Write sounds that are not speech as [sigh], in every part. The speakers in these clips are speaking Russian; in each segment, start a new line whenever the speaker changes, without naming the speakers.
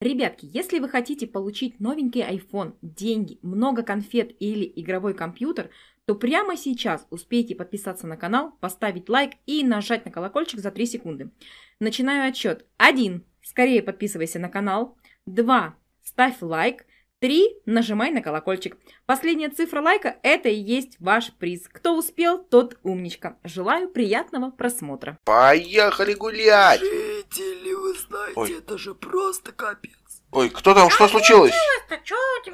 Ребятки, если вы хотите получить новенький iPhone, деньги, много конфет или игровой компьютер, то прямо сейчас успейте подписаться на канал, поставить лайк и нажать на колокольчик за 3 секунды. Начинаю отсчет. 1. Скорее подписывайся на канал. 2. Ставь лайк. 3. Нажимай на колокольчик. Последняя цифра лайка – это и есть ваш приз. Кто успел, тот умничка. Желаю приятного просмотра.
Поехали
гулять! Хотели вы знаете, Ой. это же просто капец.
Ой, кто там? Что случилось?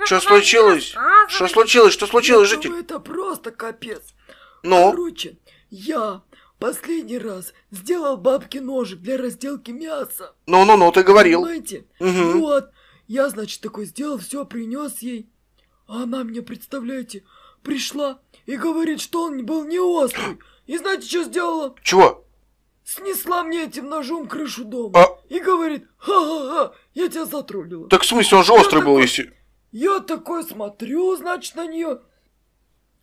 Что случилось? Что случилось? Что случилось, житель?
Это просто капец. Ну? Короче, я последний раз сделал бабке ножик для разделки мяса. Ну-ну-ну, ты говорил. Понимаете? Угу. Вот. Я, значит, такой сделал, все принес ей. А она мне, представляете, пришла и говорит, что он был не острый. И знаете, что сделала? Чего? снесла мне этим ножом крышу дома. А... И говорит, ха-ха-ха, я тебя затроллила. Так
в смысле, он же я острый такой, был, если...
Я такой смотрю, значит, на нее.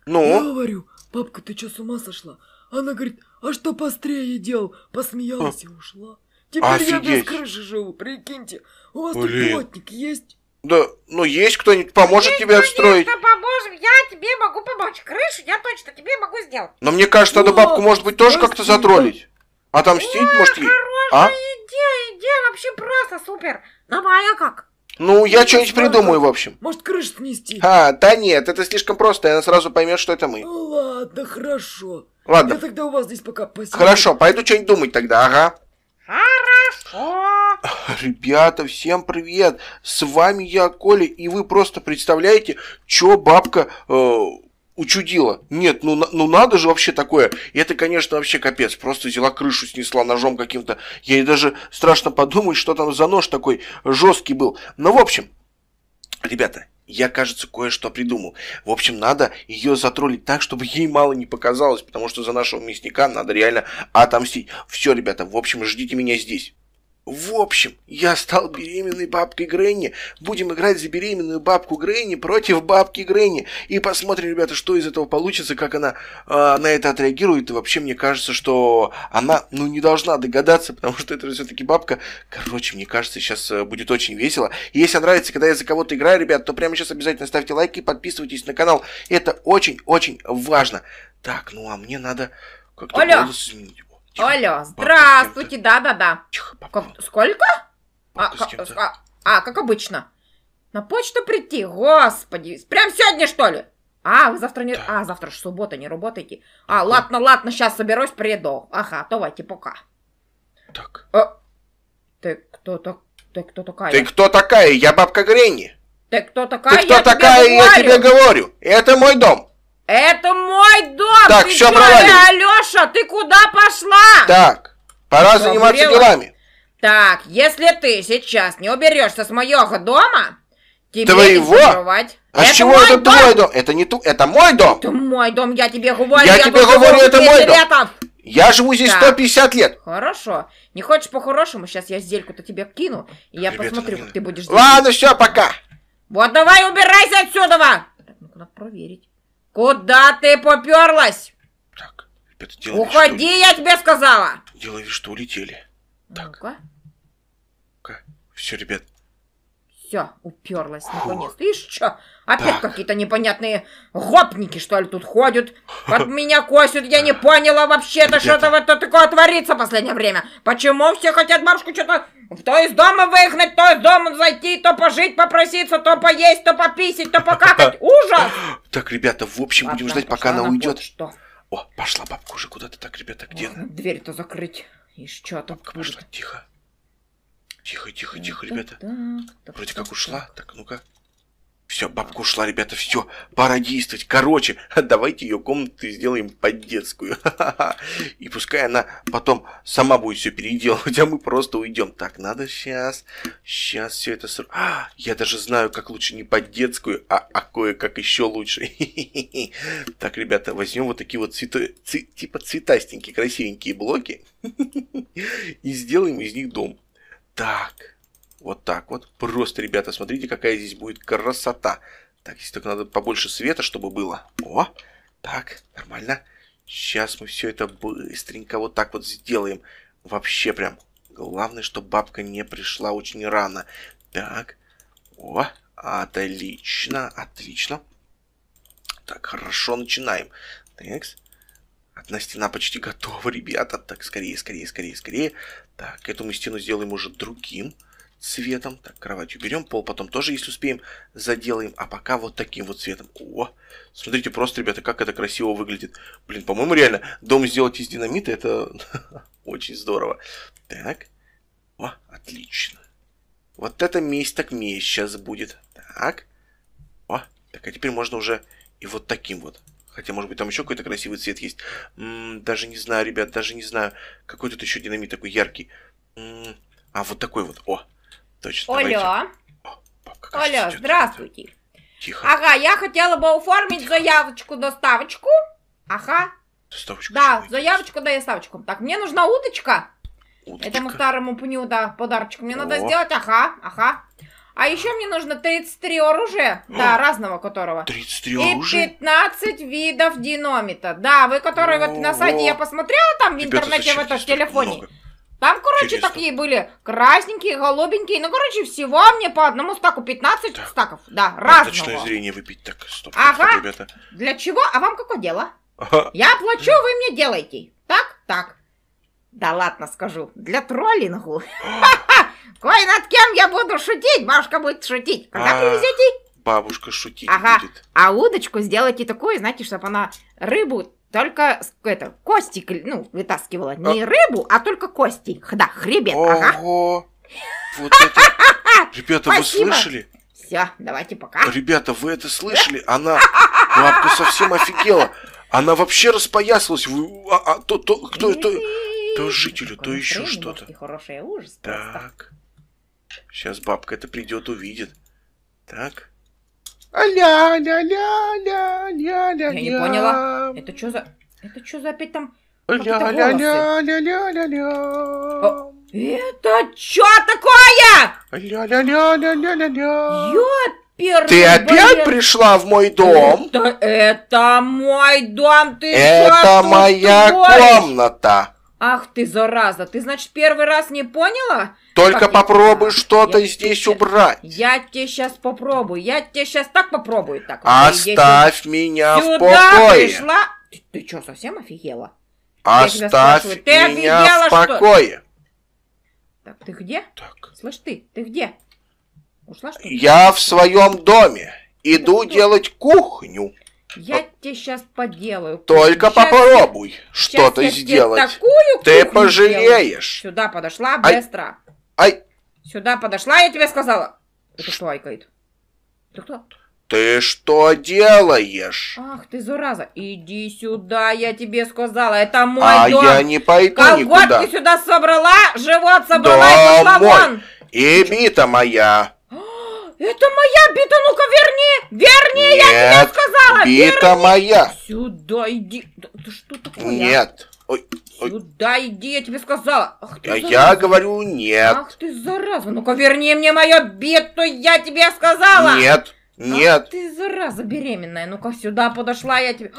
Ну? Я говорю, папка, ты что, с ума сошла? Она говорит, а что пострее делал? Посмеялась а... и ушла. Теперь Офигеть. я без крыши живу, прикиньте. У вас Блин. тут плотник есть?
Да, ну есть кто-нибудь, поможет есть, тебе отстроить. Конечно,
поможем, я тебе могу помочь. Крышу я точно тебе могу сделать. Но мне кажется, надо бабку, может быть, тоже как-то затроллить.
Отомстить, О, может, ей? А?
идея, идея вообще просто супер. Давай, а как?
Ну, я что-нибудь придумаю, в общем.
Может, крышу снести?
А, да нет, это слишком просто, она сразу поймет, что это мы. Ну
ладно, хорошо. Ладно. Я тогда у вас здесь пока посижу. Хорошо, пойду
что-нибудь думать тогда, ага.
Хорошо.
[laughs] Ребята, всем привет. С вами я, Коля, и вы просто представляете, что бабка... Э учудила. Нет, ну, ну надо же вообще такое. И это, конечно, вообще капец. Просто взяла крышу, снесла ножом каким-то. Я ей даже страшно подумать, что там за нож такой жесткий был. Но, ну, в общем, ребята, я, кажется, кое-что придумал. В общем, надо ее затроллить так, чтобы ей мало не показалось, потому что за нашего мясника надо реально отомстить. Все, ребята, в общем, ждите меня здесь. В общем, я стал беременной бабкой Гренни. Будем играть за беременную бабку Гренни против бабки Гренни. И посмотрим, ребята, что из этого получится, как она э, на это отреагирует. И вообще, мне кажется, что она, ну, не должна догадаться, потому что это все-таки бабка. Короче, мне кажется, сейчас э, будет очень весело. если нравится, когда я за кого-то играю, ребят, то прямо сейчас обязательно ставьте лайки и подписывайтесь на канал. Это очень-очень важно. Так, ну а мне надо как-то голос
изменить. Тихо. Алло, здравствуйте, да-да-да. Сколько? А, а, а, как обычно. На почту прийти, господи. Прям сегодня, что ли? А, вы завтра не... Да. А, завтра же суббота, не работаете. А, так. ладно, ладно, сейчас соберусь, приеду. Ага, давайте, пока. Так. А, ты кто так? Ты кто такая? Ты кто
такая? Я бабка Гренни.
Ты кто такая? Ты кто я такая? Тебе я тебе
говорю. Это мой дом.
Это мой дом! Так, ты все чё, Алеша, ты куда пошла? Так, пора Что, заниматься уберешь? делами. Так, если ты сейчас не уберешься с моего дома, тебе Твоего? не закрывать. А это с чего это дом? твой
дом? Это не ту, это мой дом. Это
мой дом, я тебе говорю. Я, я тебе говорю, это мой дом. Летов.
Я живу здесь так.
150 лет. Хорошо. Не хочешь по-хорошему? Сейчас я сдельку-то тебе кину, и я посмотрю, как ты будешь. Ладно, здесь. все, пока. Вот давай убирайся отсюда. Так, ну куда проверить? Куда ты поперлась? Так, ребята, дело Уходи, вид, что... я тебе сказала!
Дело вид, что улетели.
Так. Ну-ка. Все, ребят, все, уперлась наконец-то. что, опять какие-то непонятные гопники, что ли, тут ходят? Под [laughs] меня косят, я не поняла вообще-то, что-то вот такое творится в последнее время. Почему все хотят бабушку что-то то из дома выгнать, то из дома зайти, то пожить, попроситься, то поесть, то пописить, то покакать. [laughs]
Ужас! Так, ребята, в общем, будем ждать, пока она уйдет. Что? О, пошла бабка уже куда-то так, ребята, где она?
Дверь-то закрыть. И что там? Бабка пошла, тихо.
Тихо, тихо, тихо, ребята. Вроде как ушла. Так, ну-ка. Все, бабка ушла, ребята, все, пора действовать. Короче, [laughs] давайте ее комнату сделаем под детскую. [laughs] И пускай она потом сама будет все переделывать, [laughs] а мы просто уйдем. Так, надо сейчас, сейчас все это... А, я даже знаю, как лучше не под детскую, а, а кое-как еще лучше. Так, ребята, возьмем вот такие вот цветы, ци, типа цветастенькие, красивенькие блоки и сделаем из них дом так. Вот так вот. Просто, ребята, смотрите, какая здесь будет красота. Так, если только надо побольше света, чтобы было. О, так, нормально. Сейчас мы все это быстренько вот так вот сделаем. Вообще прям. Главное, что бабка не пришла очень рано. Так. О, отлично, отлично. Так, хорошо, начинаем. Текс. Одна стена почти готова, ребята. Так, скорее, скорее, скорее, скорее. Так, эту мы стену сделаем уже другим цветом. Так, кровать уберем, пол потом тоже, если успеем, заделаем. А пока вот таким вот цветом. О, смотрите просто, ребята, как это красиво выглядит. Блин, по-моему, реально, дом сделать из динамита, это [laughs] очень здорово. Так, о, отлично. Вот это месть так месть сейчас будет. Так, о, так, а теперь можно уже и вот таким вот Хотя, может быть, там еще какой-то красивый цвет есть. М-м, даже не знаю, ребят, даже не знаю. Какой тут еще динамит такой яркий. М-м, а, вот такой вот. О, точно. Оля. О, Оля,
здравствуйте. Тихо. Ага, я хотела бы оформить Тихо. заявочку доставочку. Ага. Доставочку. Да, заявочку да доставочку. Так, мне нужна Уточка. Удочка. Этому старому пню, да, подарочку. Мне О. надо сделать, ага, ага. А еще мне нужно 33 оружия, да, разного которого. 33 и оружия? И 15 видов динамита. Да, вы которые вот на сайте я посмотрела там в Ребята, интернете, в, этом телефоне. Много? Там, короче, Интересно. такие были красненькие, голубенькие. Ну, короче, всего мне по одному стаку 15 так. стаков. Да, разного. Точное
зрение выпить. Так, стоп, ага. стоп, ребята.
Для чего? А вам какое дело? Ага. Я плачу, вы мне делаете. Так, так. Да ладно, скажу. Для троллингу. Кой над кем я буду шутить, бабушка будет шутить. Когда а... привезете?
Бабушка шутить ага. будет.
А удочку сделайте такую, знаете, чтобы она рыбу только это, кости ну, вытаскивала. Не а... рыбу, а только кости. Да, хребет. Ого! Ага. Вот это... [laughs] Ребята, вы слышали? Все, давайте пока.
Ребята, вы это слышали? Она... бабка совсем офигела. Она вообще распоясалась. Вы, а, а, то, то, кто, то, то жителю, то еще что-то.
А
так. Сейчас бабка это придет, увидит. Так.
Аля, ля, ля, ля, ля, ля, Я не поняла. Это что за... Это что за опять там...
Ля, ля, ля,
ля, ля, ля, ля. Это что такое? Ля, ля, ля, ля, ля, ля, ля. Ёпер. Ты опять
пришла в мой дом?
Это, это мой дом, ты Это моя
комната.
Ах ты, зараза, ты, значит, первый раз не поняла?
Только как попробуй что-то здесь щас, убрать.
Я тебе сейчас попробую, я тебе сейчас так попробую. Так, Оставь я, меня сюда в покое. пришла... Ты, ты что, совсем офигела? Оставь ты меня офигела, в покое. Что? Так, ты где? Так. Слышь ты, ты где? Ушла, что
ли? Я в своем доме. Иду делать кухню.
Ну, я тебе сейчас поделаю. Только
сейчас попробуй я, что-то сделать.
Такую Ты пожалеешь. Сделаю. Сюда подошла Ай. быстро. Ай. Сюда подошла, я тебе сказала. Это Ш... что айкает? Ты кто?
Ты что делаешь?
Ах ты, зараза. Иди сюда, я тебе сказала. Это мой а дом. А я не
пойду Колготки никуда. Колготки
сюда собрала, живот собрала Домой. и пошла вон.
И бита моя.
Это моя бита, ну-ка верни! Верни, Нет, я тебе сказала! бита верни. моя! Сюда иди! Да, да что такое? Нет! Ой, Сюда иди, я тебе сказала! Ах, ты а зараза. я
говорю нет! Ах
ты зараза! Ну-ка верни мне мою биту, я тебе сказала! Нет! Нет! Ах ты зараза беременная! Ну-ка сюда подошла, я тебе...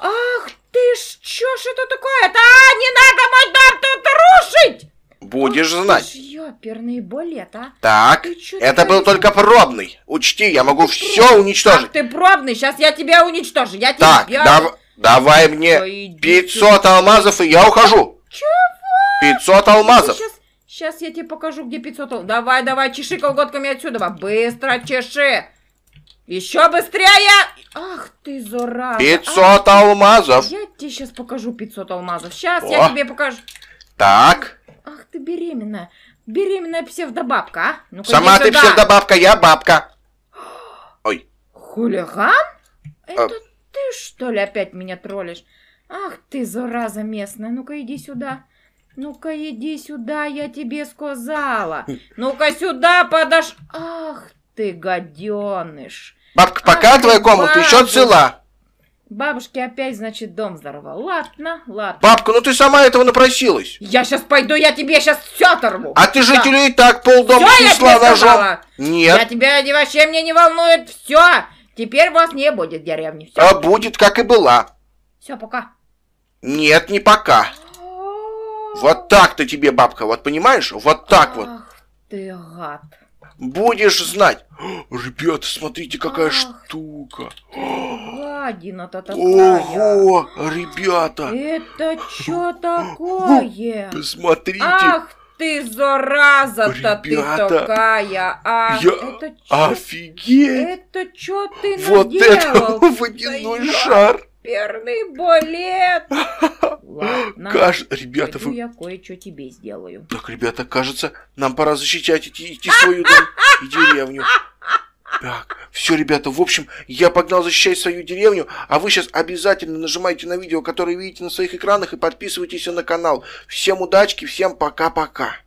Ах ты ж, что ж это такое-то? А? не надо мой дом тут рушить! Будешь Ах, знать! оперные балет, а?
Так, это был только пробный. Учти, я могу все уничтожить. Ах,
ты пробный, сейчас я тебя уничтожу. Я так, тебя... Дав...
давай мне Пойди 500 алмазов, и я ухожу. Чего? 500 алмазов.
Сейчас... я тебе покажу, где 500 алмазов. Давай, давай, чеши колготками отсюда. Быстро чеши. Еще быстрее! Ах ты, зора. 500 а, алмазов! Я тебе сейчас покажу 500 алмазов. Сейчас О. я тебе покажу.
Так.
Ах ты беременная. Беременная псевдобабка, а? Ну, Сама ты псевдобабка,
я бабка. Ой.
Хулиган? А.
Это а... ты,
что ли, опять меня троллишь? Ах ты, зараза местная, ну-ка иди сюда. Ну-ка иди сюда, я тебе сказала. Хм. Ну-ка сюда подож... Ах ты, гаденыш.
Бабка, пока Ах, твоя комната бабка. еще цела.
Бабушке опять, значит, дом взорвал. Ладно, ладно.
Бабка, ну ты сама этого напросилась.
Я сейчас пойду, я тебе сейчас все оторву. А
ты жителю и так полдома все снесла ножом.
Нет. Я тебя вообще мне не волнует. Все. Теперь вас не будет в деревне. Все.
А будет, как и была. Все, пока. Нет, не пока. вот так-то тебе, бабка, вот понимаешь? Вот так Ах вот.
ты гад.
Будешь знать. Ребята, смотрите, какая штука.
Ты ссадина-то такая?
Ого, ребята!
Это что такое?
Посмотрите! Ах
ты, зараза-то ты такая! А, я... это чё... Офигеть! Это что ты вот наделал? Вот [laughs] это водяной я... шар! Перный балет! [laughs] Ладно,
Каж... ребята, вы... я кое-что тебе сделаю. Так, ребята, кажется, нам пора защищать идти, идти свою дом и деревню. Так, все, ребята, в общем, я погнал защищать свою деревню, а вы сейчас обязательно нажимайте на видео, которое видите на своих экранах и подписывайтесь на канал. Всем удачки, всем пока-пока.